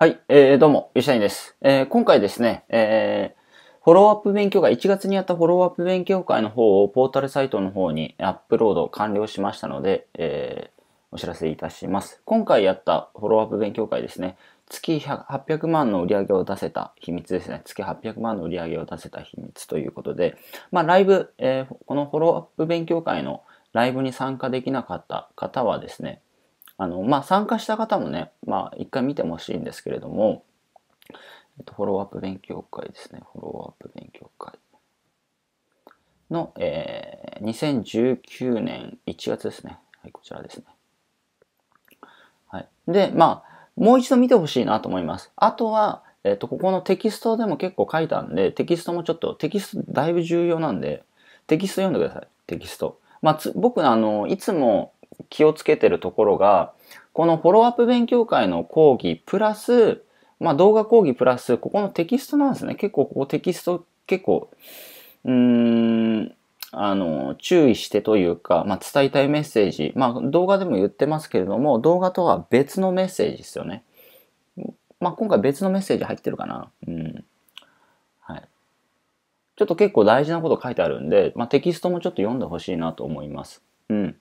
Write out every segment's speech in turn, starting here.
はい、えー、どうも、吉谷です。えー、今回ですね、えー、フォローアップ勉強会、1月にやったフォローアップ勉強会の方をポータルサイトの方にアップロード完了しましたので、えー、お知らせいたします。今回やったフォローアップ勉強会ですね、月800万の売り上げを出せた秘密ですね。月800万の売り上げを出せた秘密ということで、まあ、ライブ、えー、このフォローアップ勉強会のライブに参加できなかった方はですね、あの、まあ、参加した方もね、まあ、一回見てほしいんですけれども、えっと、フォローアップ勉強会ですね。フォローアップ勉強会の、えー、2019年1月ですね。はい、こちらですね。はい。で、まあ、もう一度見てほしいなと思います。あとは、えっと、ここのテキストでも結構書いたんで、テキストもちょっと、テキストだいぶ重要なんで、テキスト読んでください。テキスト。まあ、僕、あの、いつも、気をつけてるところが、このフォローアップ勉強会の講義プラス、まあ、動画講義プラス、ここのテキストなんですね。結構ここテキスト結構、うーん、あの、注意してというか、まあ、伝えたいメッセージ、まあ、動画でも言ってますけれども、動画とは別のメッセージですよね。まあ、今回別のメッセージ入ってるかな。うん。はい。ちょっと結構大事なこと書いてあるんで、まあ、テキストもちょっと読んでほしいなと思います。うん。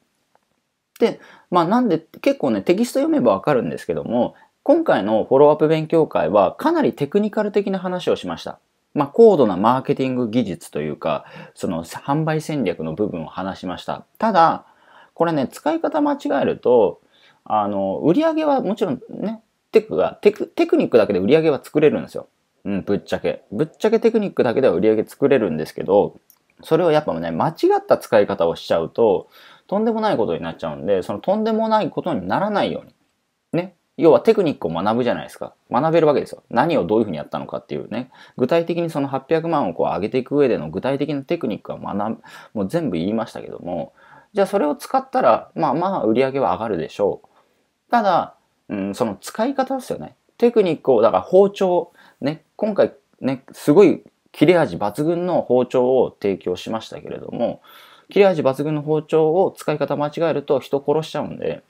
で、まあなんで結構ね、テキスト読めばわかるんですけども、今回のフォローアップ勉強会はかなりテクニカル的な話をしました。まあ、高度なマーケティング技術というか、その販売戦略の部分を話しました。ただ、これね、使い方間違えると、あの、売り上げはもちろんね、テクが、テク、テクニックだけで売り上げは作れるんですよ。うん、ぶっちゃけ。ぶっちゃけテクニックだけでは売り上げ作れるんですけど、それをやっぱね、間違った使い方をしちゃうと、とんでもないことになっちゃうんで、そのとんでもないことにならないように。ね。要はテクニックを学ぶじゃないですか。学べるわけですよ。何をどういうふうにやったのかっていうね。具体的にその800万をこう上げていく上での具体的なテクニックは学ぶ、もう全部言いましたけども、じゃあそれを使ったら、まあまあ売り上げは上がるでしょう。ただ、うん、その使い方ですよね。テクニックを、だから包丁、ね、今回ね、すごい切れ味抜群の包丁を提供しましたけれども、切れ味抜群の包丁を使い方間違えると人殺しちゃうんで、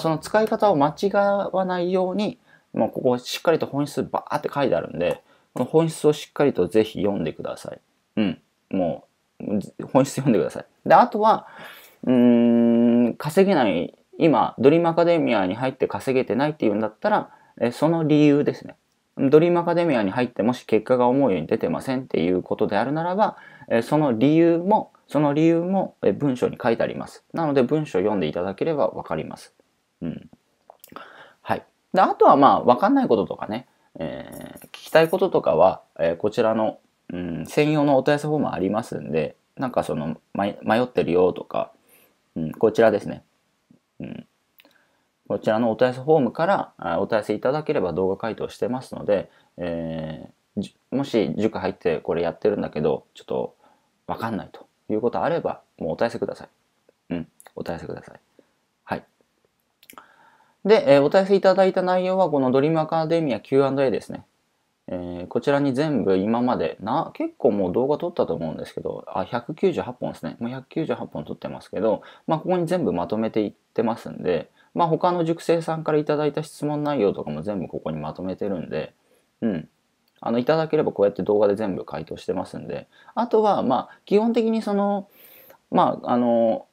その使い方を間違わないように、もうここしっかりと本質バーって書いてあるんで、この本質をしっかりとぜひ読んでください。うん。もう、本質読んでください。で、あとは、うーん、稼げない、今、ドリームアカデミアに入って稼げてないっていうんだったら、えその理由ですね。ドリームアカデミアに入ってもし結果が思うように出てませんっていうことであるならば、えその理由もその理由も文章に書いてあります。なので文章を読んでいただければわかります。うん。はい。で、あとはまあ、わかんないこととかね、えー、聞きたいこととかは、えー、こちらの、うん、専用のお問い合わせフォームありますんで、なんかその、迷ってるよとか、うん、こちらですね。うん。こちらのお問い合わせフォームからお問い合わせいただければ動画回答してますので、えー、もし塾入ってこれやってるんだけど、ちょっとわかんないと。いうことあれば、もうお対せください。うん、お対せください。はい。で、えー、お対せいただいた内容は、このドリームアカデミア Q&A ですね。えー、こちらに全部今までな、結構もう動画撮ったと思うんですけど、あ、198本ですね。もう198本撮ってますけど、まあ、ここに全部まとめていってますんで、まあ、他の塾生さんからいただいた質問内容とかも全部ここにまとめてるんで、うん。あのいただければこうやって動画で全部回答してますんであとはまあ基本的にそのまああの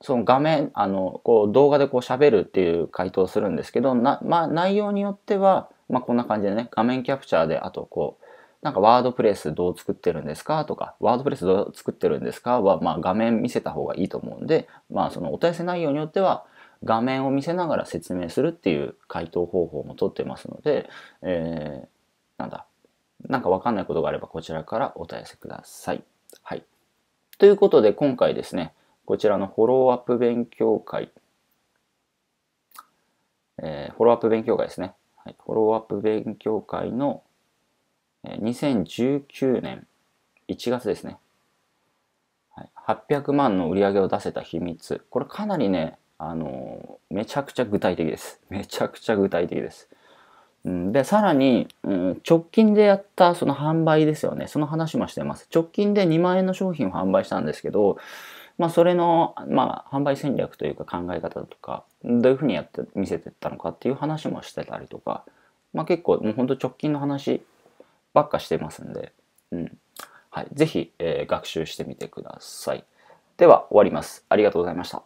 その画面あのこう動画でこう喋るっていう回答をするんですけどな、まあ、内容によっては、まあ、こんな感じでね画面キャプチャーであとこうなんかワードプレスどう作ってるんですかとか、ワードプレスどう作ってるんですかは、まあ、画面見せた方がいいと思うんで、まあそのお問い合わせ内容によっては画面を見せながら説明するっていう回答方法もとってますので、えー、なんだ、なんかわかんないことがあればこちらからお問い合わせください。はい。ということで今回ですね、こちらのフォローアップ勉強会、えー、フォローアップ勉強会ですね。はい、フォローアップ勉強会の2019年1月ですね。800万の売り上げを出せた秘密。これかなりね、あのー、めちゃくちゃ具体的です。めちゃくちゃ具体的です。で、さらに、うん、直近でやったその販売ですよね。その話もしてます。直近で2万円の商品を販売したんですけど、まあ、それの、まあ、販売戦略というか考え方とか、どういうふうにやって見せてったのかっていう話もしてたりとか、まあ、結構もうほんと直近の話ばっかしてますんで、うん。はい。ぜひ、えー、学習してみてください。では、終わります。ありがとうございました。